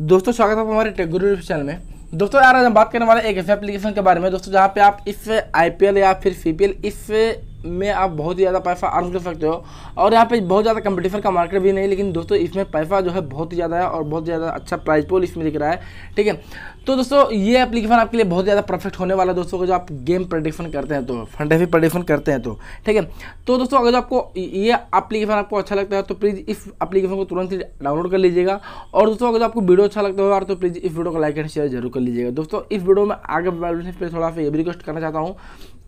दोस्तों स्वागत है हमारे टेक गुरु चैनल में दोस्तों यार आज हम बात करने वाले एक ऐसे एप्लीकेशन के बारे में दोस्तों जहाँ पे आप इस आईपीएल या फिर सीपीएल इस में आप बहुत ही ज़्यादा पैसा अर्न कर सकते हो और यहाँ पे बहुत ज़्यादा कंपटीशन का मार्केट भी नहीं लेकिन दोस्तों इसमें पैसा जो है बहुत ही ज़्यादा है और बहुत ज़्यादा अच्छा प्राइस पोल इसमें दिख रहा है ठीक है तो दोस्तों ये एप्लीकेशन आपके लिए बहुत ज़्यादा परफेक्ट होने वाला दोस्तों को जो आप गेम प्रडिक्शन करते हैं तो फंडेफी प्रडिक्शन करते हैं तो ठीक है तो दोस्तों अगर आपको ये अपलीकेशन आपको अच्छा लगता है तो प्लीज़ इस अपलीकेशन को तुरंत ही डाउनलोड कर लीजिएगा और दोस्तों अगर आपको वीडियो अच्छा लगता हो यार तो प्लीज़ इस वीडियो को लाइक एंड शेयर जरूर कर लीजिएगा दोस्तों इस वीडियो में आगे थोड़ा सा ये रिक्वेस्ट करना चाहता हूँ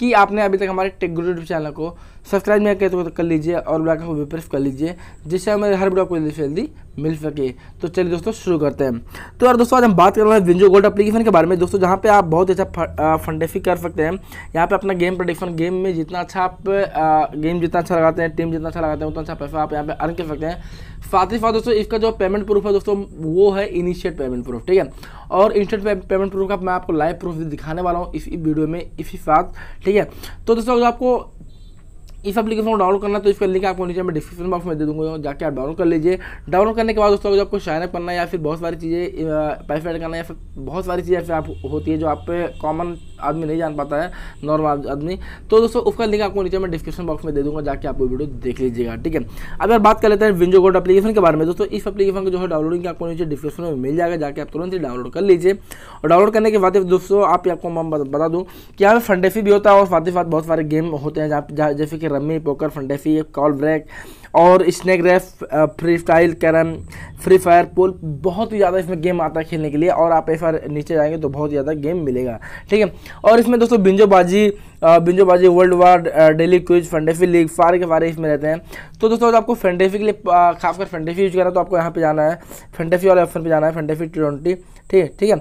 कि आपने अभी तक हमारे टेक गुरु यूट्यूब चैनल को सब्सक्राइब नहीं किया तो कर लीजिए और बेल को भी प्रेस कर लीजिए जिससे हमें हर वीडियो को जल्दी से जल्दी मिल सके तो चलिए दोस्तों शुरू करते हैं तो यार दोस्तों आज हम बात कर रहे हैं विंजो गोल्ड एप्लीकेशन के बारे में दोस्तों जहाँ पे आप बहुत अच्छा फंडेफिक कर सकते हैं यहाँ पे अपना गेम प्रोडिक्शन गेम में जितना अच्छा आप गेम जितना अच्छा लगाते हैं टीम जितना अच्छा लगाते हैं उतना अच्छा पैसा आप यहाँ पर अर्न कर सकते हैं साथ ही साथ दोस्तों इसका जो पेमेंट प्रूफ है दोस्तों वो है इनिशियट पेमेंट प्रूफ ठीक है और इंस्टेंट पेमेंट प्रूफ का मैं आपको लाइव प्रूफ दिखाने वाला हूँ इसी वीडियो में इसी साथ ठीक है ठीक है तो दोस्तों अगर आपको इस एप्लीकेशन को डाउनलोड करना तो इसका लिंक आपको नीचे मैं डिस्क्रिप्शन बॉक्स में दे दूंगा जाकर आप डाउनलोड कर लीजिए डाउनलोड करने के बाद दोस्तों अगर आपको साइन अप करना या फिर बहुत सारी चीज़ें पैसे ऐड करना या फिर बहुत सारी चीज़ें ऐसे आप होती है जो आप कॉमन आदमी नहीं जान पाता है नॉर्मल आदमी तो दोस्तों उसका लिंक आपको नीचे मैं डिस्क्रिप्शन बॉक्स में दे दूंगा जाके आप वो वीडियो देख लीजिएगा ठीक है अब यार बात कर लेते हैं विंजो गोड अपलीकेशन के बारे में दोस्तों इस अपलीकेशन को जो है डाउनलोडिंग आपको नीचे डिस्क्रिप्शन में मिल जाएगा जाकर आप तुरंत ही डाउनलोड कर लीजिए और डाउनलोड करने के बाद दोस्तों आप आपको मैं बता दूँ कि यहाँ पर फंडेफी भी होता है और साथ ही साथ बहुत सारे गेम होते हैं जहाँ जैसे कि रमी पोकर फंडेफी कॉल ब्रेक और snack free style carrom free fire pool बहुत ही ज़्यादा इसमें गेम आता है खेलने के लिए और आप एक बार नीचे जाएंगे तो बहुत ज़्यादा गेम मिलेगा ठीक है और इसमें दोस्तों बिंजोबाजी बिंजोबाजी वर्ल्ड वार डेली क्विज फंडेफी लीग फार के फारे इसमें रहते हैं तो दोस्तों आपको फंडेफी के लिए खासकर फंडेफी यूज करना तो आपको यहाँ पर जाना है फंडेफी वाले ऑप्शन पर जाना है फंडेफी ट्वेंटी ठीक है ठीक है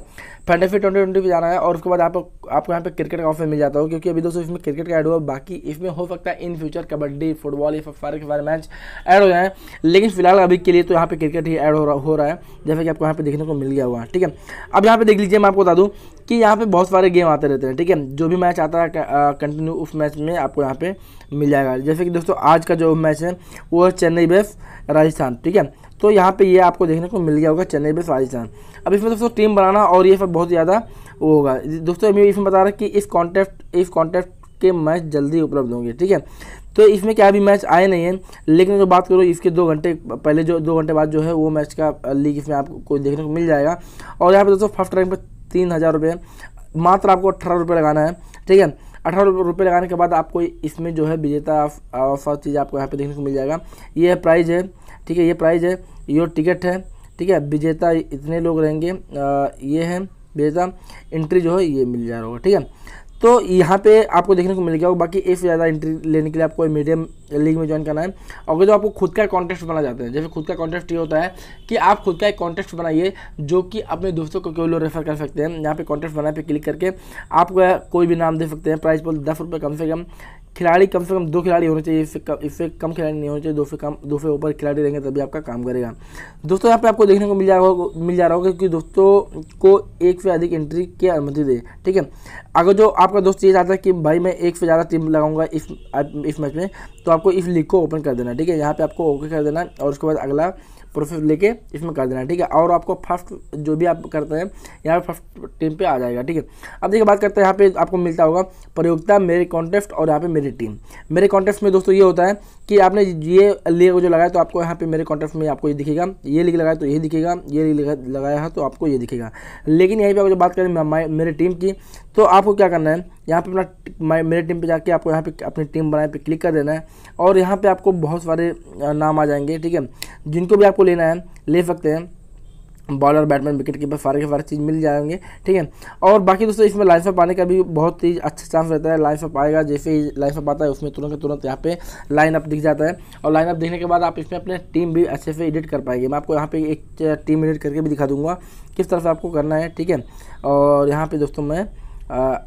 फंडे फिर ट्वेंटी ट्वेंटी भी जाना है और उसके बाद आप, आपको यहाँ पे क्रिकेट का ऑफर मिल जाता हो क्योंकि अभी दोस्तों इसमें क्रिकेट का ऐड हुआ बाकी इसमें हो सकता है इन फ्यूचर कबड्डी फुटबॉल ये सब सारे के मैच ऐड हो जाए लेकिन फिलहाल अभी के लिए तो यहाँ पे क्रिकेट ही ऐड हो रहा हो रहा है जैसे कि आपको यहाँ पे देखने को मिल गया हुआ ठीक है अब यहाँ पे देख लीजिए मैं आपको बता दूँ कि यहाँ पे बहुत सारे गेम आते रहते हैं ठीक है जो भी मैच आता है कंटिन्यू उस मैच में आपको यहाँ पे मिल जाएगा जैसे कि दोस्तों आज का जो मैच है वो है चेन्नई बेफ राजस्थान ठीक है तो यहाँ पे ये आपको देखने को मिल गया होगा चेन्नई बेस राजस्थान अब इसमें दोस्तों टीम बनाना और ये सब बहुत ज़्यादा वो होगा दोस्तों मैं इसमें बता रहा कि इस कॉन्टेक्ट इस कॉन्टेक्ट के मैच जल्दी उपलब्ध होंगे ठीक है तो इसमें क्या अभी मैच आए नहीं हैं लेकिन जो बात करो इसके दो घंटे पहले जो दो घंटे बाद जो है वो मैच का लीग इसमें आपको देखने को मिल जाएगा और यहाँ पर दोस्तों फर्स्ट रैंक पर तीन हज़ार रुपये मात्र आपको अट्ठारह रुपये लगाना है ठीक है अठारह रुपये लगाने के बाद आपको इसमें जो है विजेता ऑफर चीज़ आपको यहाँ पे देखने को मिल जाएगा ये प्राइज़ है ठीक है ये प्राइज़ है योर टिकट है ठीक है विजेता इतने लोग रहेंगे आ, ये है विजेता एंट्री जो है ये मिल जा रहा होगा ठीक है तो यहाँ पे आपको देखने को मिल गया होगा बाकी से ज़्यादा एंट्री लेने के लिए आपको मीडियम लीग में ज्वाइन करना है अगर जो आपको खुद का कॉन्टेस्ट बनाना चाहते हैं जैसे खुद का कॉन्टेस्ट ये होता है कि आप खुद का एक कॉन्टेस्ट बनाइए जो कि अपने दोस्तों को लोग रेफर कर सकते हैं यहाँ पे कॉन्टेस्ट बनाए पे क्लिक करके आप कोई भी नाम दे सकते हैं प्राइस पर दस रुपये कम से कम खिलाड़ी कम से कम दो खिलाड़ी होने चाहिए इससे कम इससे कम खिलाड़ी नहीं होने चाहिए दो से कम दो से ऊपर खिलाड़ी रहेंगे तभी आपका काम करेगा दोस्तों यहाँ पे आपको देखने को मिल जाएगा मिल जा रहा होगा क्योंकि दोस्तों को एक से अधिक एंट्री की अनुमति दे ठीक है अगर जो आपका दोस्त ये चाहता है कि भाई मैं एक से ज़्यादा टीम लगाऊंगा इस इस मैच में तो आपको इस लीग को ओपन कर देना ठीक है यहाँ पर आपको ओके कर देना और उसके बाद अगला प्रोसेस लेके इसमें कर देना ठीक है और आपको फर्स्ट जो भी आप करते हैं यहाँ पर फर्स्ट टीम पे आ जाएगा ठीक है अब देखिए बात करते हैं यहाँ पे आपको मिलता होगा प्रयोगता मेरे कॉन्टेस्ट और यहाँ पे मेरी टीम मेरे कॉन्टेस्ट में दोस्तों ये होता है कि आपने ये लेख जो लगाया तो आपको यहाँ पे मेरे कॉन्टेस्ट में आपको ये दिखेगा ये लिख लगाया तो ये दिखेगा ये लगाया है तो आपको ये दिखेगा लेकिन यहीं पर जो बात करें मेरे टीम की तो आपको क्या करना है यहाँ पे अपना मेरे टीम पे जाके आपको यहाँ पे अपनी टीम बनाए पे क्लिक कर देना है और यहाँ पे आपको बहुत सारे नाम आ जाएंगे ठीक है जिनको भी आपको लेना है ले सकते हैं बॉलर बैटमैन विकेट कीपर सारे के सारे चीज़ मिल जाएंगे ठीक है और बाकी दोस्तों इसमें लाइन अप आने का भी बहुत ही अच्छा चांस रहता है लाइन अप आएगा जैसे ही लाइन अप आता है उसमें तुरंत तुरंत यहाँ पे लाइन अप दिख जाता है और लाइन अप देखने के बाद आप इसमें अपने टीम भी अच्छे से एडिट कर पाएंगे मैं आपको यहाँ पर एक टीम एडिट करके भी दिखा दूँगा किस तरह से आपको करना है ठीक है और यहाँ पर दोस्तों मैं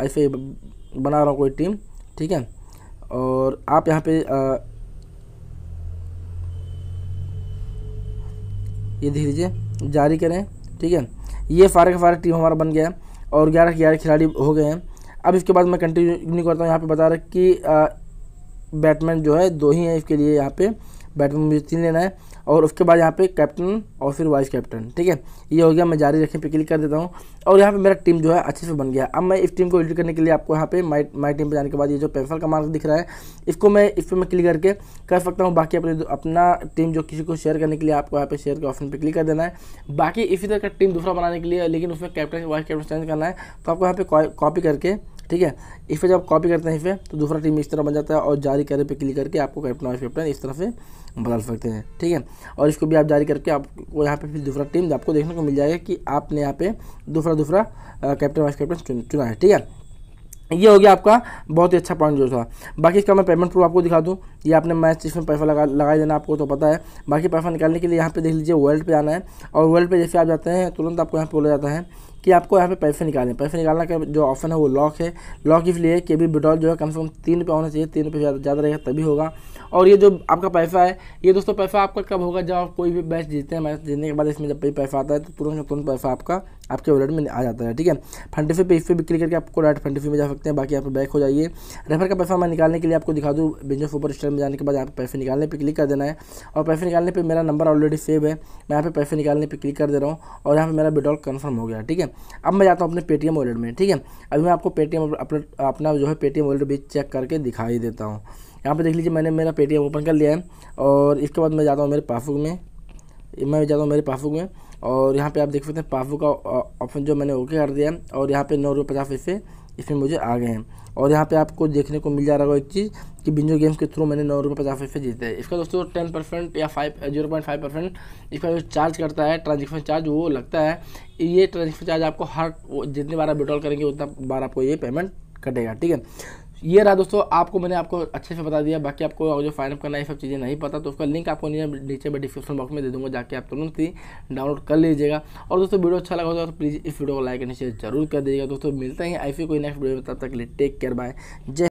ऐसे बना रहा हूँ कोई टीम ठीक है और आप यहाँ पर ये देख लीजिए जारी करें ठीक है ये फारे का फारे टीम हमारा बन गया है और ग्यारह के ग्यारह खिलाड़ी हो गए हैं अब इसके बाद मैं कंटिन्यू नहीं करता हूँ यहाँ पे बता रहा कि बैटमैन जो है दो ही हैं इसके लिए यहाँ पे बैटमैन मुझे तीन लेना है और उसके बाद यहाँ पे कैप्टन और फिर वाइस कैप्टन ठीक है ये हो गया मैं जारी रखें पे क्लिक कर देता हूँ और यहाँ पे मेरा टीम जो है अच्छे से बन गया अब मैं इस टीम को एडिट करने के लिए आपको यहाँ पे माई माई टीम पे जाने के बाद ये जो पेंसिल का मार्क दिख रहा है इसको मैं इस पर मैं क्लिक करके कर सकता हूँ बाकी अपने अपना टीम जो किसी को शेयर करने के लिए आपको यहाँ पे शेयर के ऑप्शन पर क्लिक कर देना है बाकी इसी तरह का टीम दूसरा बनाने के लिए लेकिन उसमें कैप्टन वाइस कैप्टन चेंज करना है तो आपको यहाँ पे कॉपी करके ठीक है इस पर जब आप कॉपी करते हैं इस पर तो दूसरा टीम इस तरह बन जाता है और जारी करे पे क्लिक करके आपको कैप्टन वाइस कैप्टन इस तरह से बदल सकते हैं ठीक है और इसको भी आप जारी करके आपको यहाँ पे फिर दूसरा टीम आपको देखने को मिल जाएगा कि आपने यहाँ पे दूसरा दूसरा कैप्टन वाइस कैप्टन चुना है ठीक है ये हो गया आपका बहुत ही अच्छा पॉइंट जो था बाकी इसका मैं पेमेंट प्रूफ आपको दिखा दूँ ये आपने मैच इसमें पैसा लगा लगा देना आपको तो पता है बाकी पैसा निकालने के लिए यहाँ पे देख लीजिए वर्ल्ड पे आना है और वर्ल्ड पे जैसे आप जाते हैं तुरंत आपको यहाँ पे बोला जाता है कि आपको यहाँ पे पैसे निकालें पैसे निकालना का जो ऑप्शन है वो लॉक है लॉक इसलिए कि अभी विड्रॉल जो है कम से कम तीन रुपये होना चाहिए तीन रुपये ज़्यादा रहेगा तभी होगा और ये जो आपका पैसा है ये दोस्तों पैसा आपका कब होगा जब आप कोई भी मैच जीतते हैं मैच जीतने के बाद इसमें जब भी पैसा आता है तो तुरंत तुरंत पैसा आपका आपके वॉलेट में आ जाता है ठीक है फंड पे इफ पे भी क्लिक करके आपको डायरेक्ट फंड में जा सकते हैं बाकी आप बैक हो जाइए रेफर का पैसा मैं निकालने के लिए आपको दिखा दूँ बिजनेस सुपर स्टार में जाने के बाद यहाँ पैसे निकालने पर क्लिक कर देना है और पैसे निकालने पर मेरा नंबर ऑलरेडी सेव है मैं यहाँ पे पैसे निकालने पर क्लिक कर दे रहा हूँ और यहाँ पर मेरा विड्रॉल कन्फर्म हो गया ठीक है अब मैं जाता हूँ अपने पेटीएम वॉलेट में ठीक है अभी मैं आपको पेटीएम अपना अपना जो है पेटीएम वॉलेट भी चेक करके दिखाई देता हूँ यहाँ पर देख लीजिए मैंने मेरा पेटीएम ओपन कर लिया है और इसके बाद मैं जाता हूँ मेरे पासबुक में मैं जाता हूँ मेरे पासबुक में और यहाँ पे आप देख सकते हैं पासबुक का ऑप्शन जो मैंने ओके कर दिया और यहाँ पे नौ रुपये पचास पैसे इसमें मुझे आ गए हैं और यहाँ पे आपको देखने को मिल जा रहा होगा एक चीज़ कि बिंजो गेम्स के थ्रू मैंने नौ रुपये पचास पैसे जीते हैं इसका दोस्तों टेन परसेंट या five zero point five percent इसका जो चार्ज करता है ट्रांजेक्शन चार्ज वो लगता है ये ट्रांजेक्शन चार्ज आपको हर जितनी बार आप विड्रॉल करेंगे उतना बार आपको ये पेमेंट कटेगा ठीक है ये रहा दोस्तों आपको मैंने आपको अच्छे से बता दिया बाकी आपको जो फाइनअप करना है सब चीज़ें नहीं पता तो उसका लिंक आपको नीचे मैं डिस्क्रिप्शन बॉक्स में दे दूंगा जाके आप तुरंत ही डाउनलोड कर लीजिएगा और दोस्तों वीडियो अच्छा लगा होगा तो प्लीज़ इस वीडियो को लाइक नीचे शेयर जरूर कर दीजिएगा दोस्तों मिलते हैं ऐसी कोई नेक्स्ट वीडियो में तब तक लिए टेक केयर बाय जय